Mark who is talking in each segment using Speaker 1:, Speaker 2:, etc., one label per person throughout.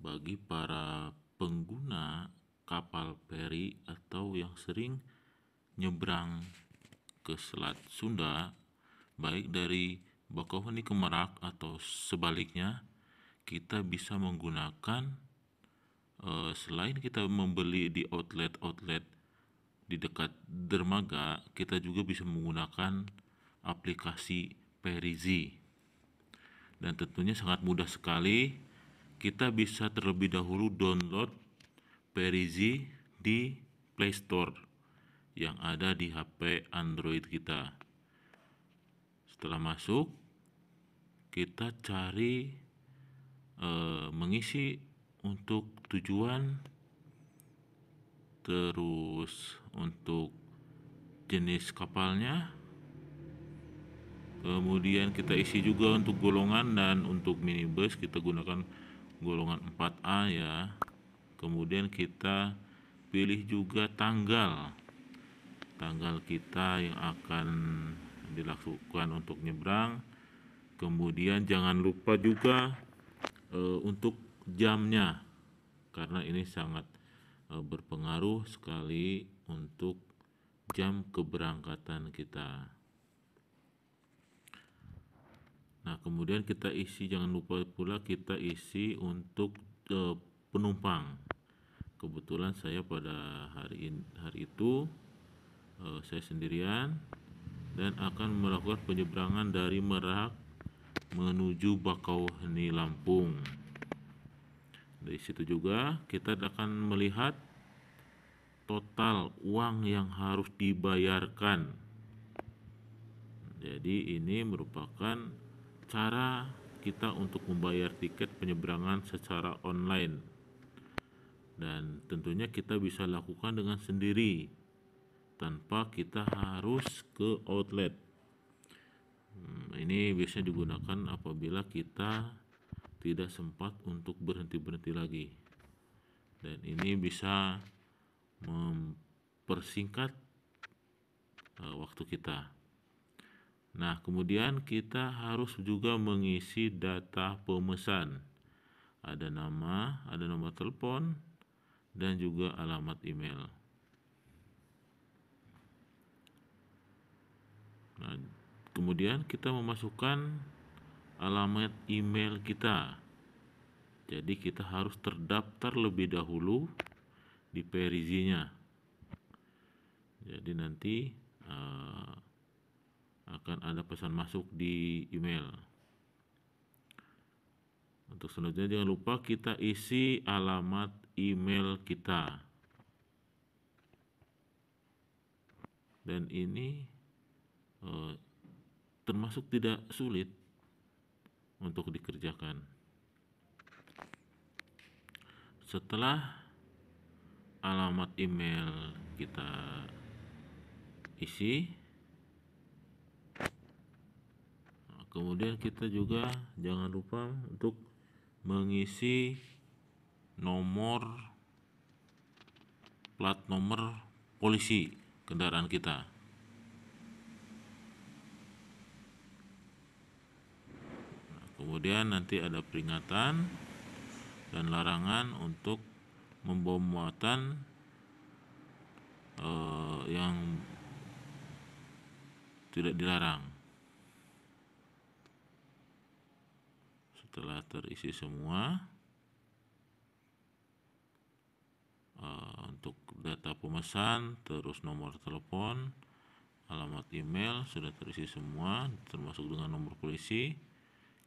Speaker 1: bagi para pengguna kapal feri atau yang sering nyebrang ke Selat Sunda, baik dari Bakauheni ke Merak atau sebaliknya, kita bisa menggunakan eh, selain kita membeli di outlet-outlet di dekat dermaga, kita juga bisa menggunakan aplikasi Perizi dan tentunya sangat mudah sekali kita bisa terlebih dahulu download Perizi di Play Store yang ada di HP Android kita. Setelah masuk, kita cari e, mengisi untuk tujuan terus untuk jenis kapalnya kemudian kita isi juga untuk golongan dan untuk minibus kita gunakan golongan 4A ya kemudian kita pilih juga tanggal tanggal kita yang akan dilakukan untuk nyebrang kemudian jangan lupa juga e, untuk jamnya karena ini sangat e, berpengaruh sekali untuk jam keberangkatan kita Nah, kemudian kita isi jangan lupa pula kita isi untuk e, penumpang. Kebetulan saya pada hari in, hari itu e, saya sendirian dan akan melakukan penyeberangan dari Merak menuju Bakauheni Lampung. Dari situ juga kita akan melihat total uang yang harus dibayarkan. Jadi ini merupakan cara kita untuk membayar tiket penyeberangan secara online dan tentunya kita bisa lakukan dengan sendiri tanpa kita harus ke outlet hmm, ini biasanya digunakan apabila kita tidak sempat untuk berhenti-berhenti lagi dan ini bisa mempersingkat uh, waktu kita Nah, kemudian kita harus juga mengisi data pemesan. Ada nama, ada nomor telepon, dan juga alamat email. Nah, kemudian kita memasukkan alamat email kita. Jadi kita harus terdaftar lebih dahulu di Perizinya. Jadi nanti uh, akan ada pesan masuk di email. Untuk selanjutnya jangan lupa kita isi alamat email kita. Dan ini eh, termasuk tidak sulit untuk dikerjakan. Setelah alamat email kita isi, kemudian kita juga jangan lupa untuk mengisi nomor plat nomor polisi kendaraan kita nah, kemudian nanti ada peringatan dan larangan untuk membawa muatan eh, yang tidak dilarang telah terisi semua eh, untuk data pemesan terus nomor telepon alamat email sudah terisi semua termasuk dengan nomor polisi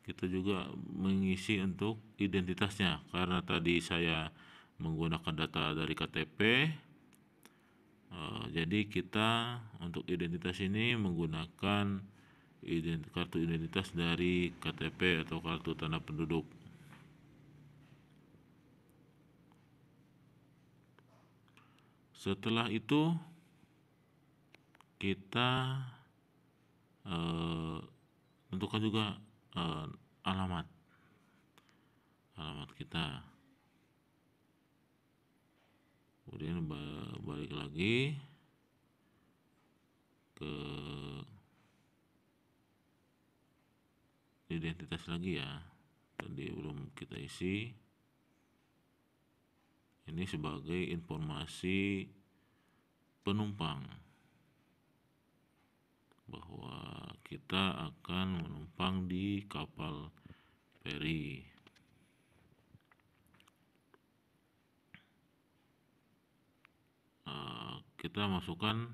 Speaker 1: kita juga mengisi untuk identitasnya karena tadi saya menggunakan data dari KTP eh, jadi kita untuk identitas ini menggunakan ident kartu identitas dari KTP atau kartu tanda penduduk. Setelah itu kita e, tentukan juga e, alamat alamat kita. Kemudian balik lagi ke identitas lagi ya tadi belum kita isi ini sebagai informasi penumpang bahwa kita akan menumpang di kapal feri eh, kita masukkan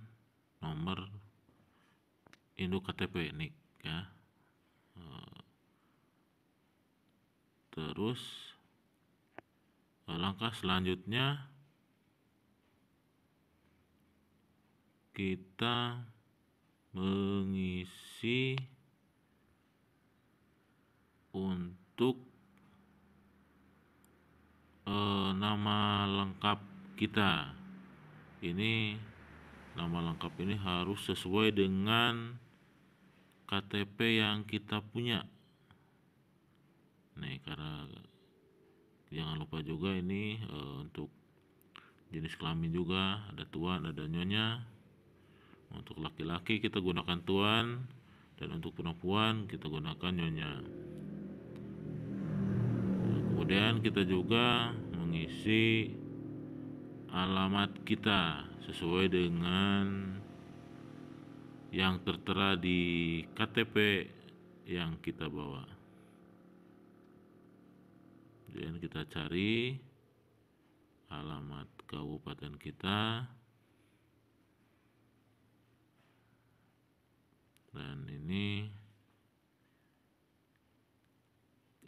Speaker 1: nomor induk KTP nik ya terus langkah selanjutnya kita mengisi untuk e, nama lengkap kita ini nama lengkap ini harus sesuai dengan KTP yang kita punya nih karena jangan lupa juga ini e, untuk jenis kelamin juga ada tuan ada nyonya untuk laki-laki kita gunakan tuan dan untuk perempuan kita gunakan nyonya kemudian kita juga mengisi alamat kita sesuai dengan yang tertera di KTP yang kita bawa kemudian kita cari alamat kabupaten kita dan ini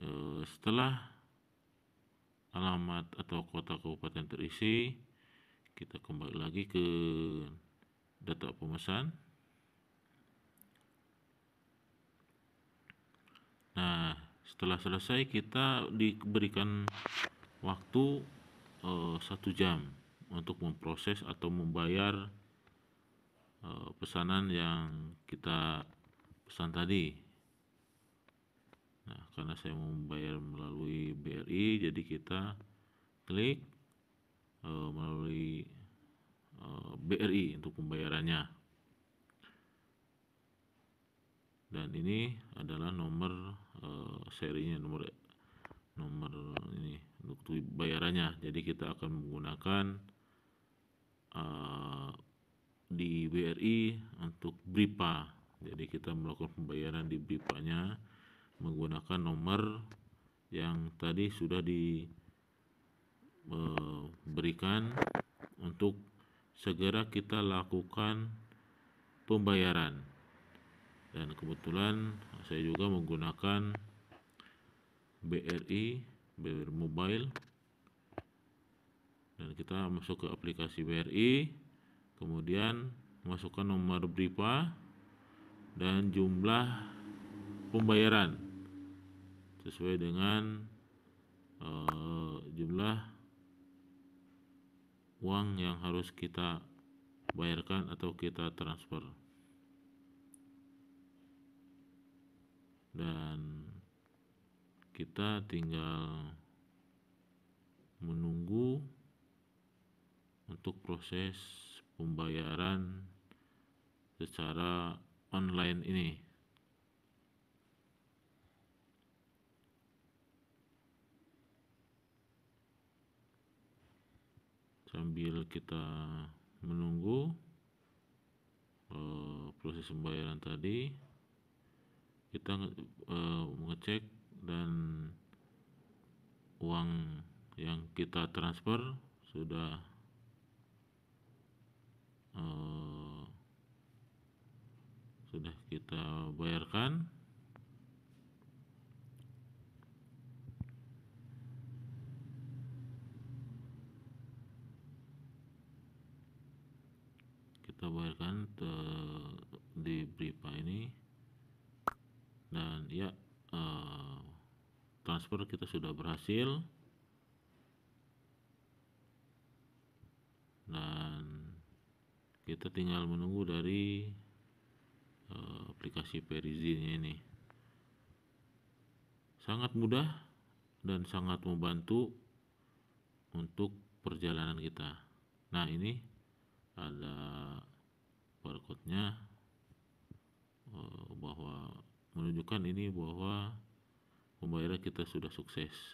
Speaker 1: eh, setelah alamat atau kota kabupaten terisi kita kembali lagi ke data pemesan nah setelah selesai kita diberikan waktu eh, satu jam untuk memproses atau membayar uh, pesanan yang kita pesan tadi nah karena saya mau membayar melalui BRI jadi kita klik uh, melalui BRI untuk pembayarannya dan ini adalah nomor e, serinya nomor nomor ini untuk bayarannya jadi kita akan menggunakan e, di BRI untuk BRIPA jadi kita melakukan pembayaran di BRIPA nya menggunakan nomor yang tadi sudah diberikan eh, untuk segera kita lakukan pembayaran dan kebetulan saya juga menggunakan BRI BRI Mobile dan kita masuk ke aplikasi BRI kemudian masukkan nomor BRIPA dan jumlah pembayaran sesuai dengan uh, jumlah uang yang harus kita bayarkan atau kita transfer dan kita tinggal menunggu untuk proses pembayaran secara online ini. Sambil kita menunggu eh, proses pembayaran tadi, kita uh, eh, mengecek dan uang yang kita transfer sudah uh, sudah kita bayar transfer kita sudah berhasil dan kita tinggal menunggu dari uh, aplikasi perizinnya ini sangat mudah dan sangat membantu untuk perjalanan kita nah ini ada barcode nya uh, eh, bahwa menunjukkan ini bahwa pembayaran kita sudah sukses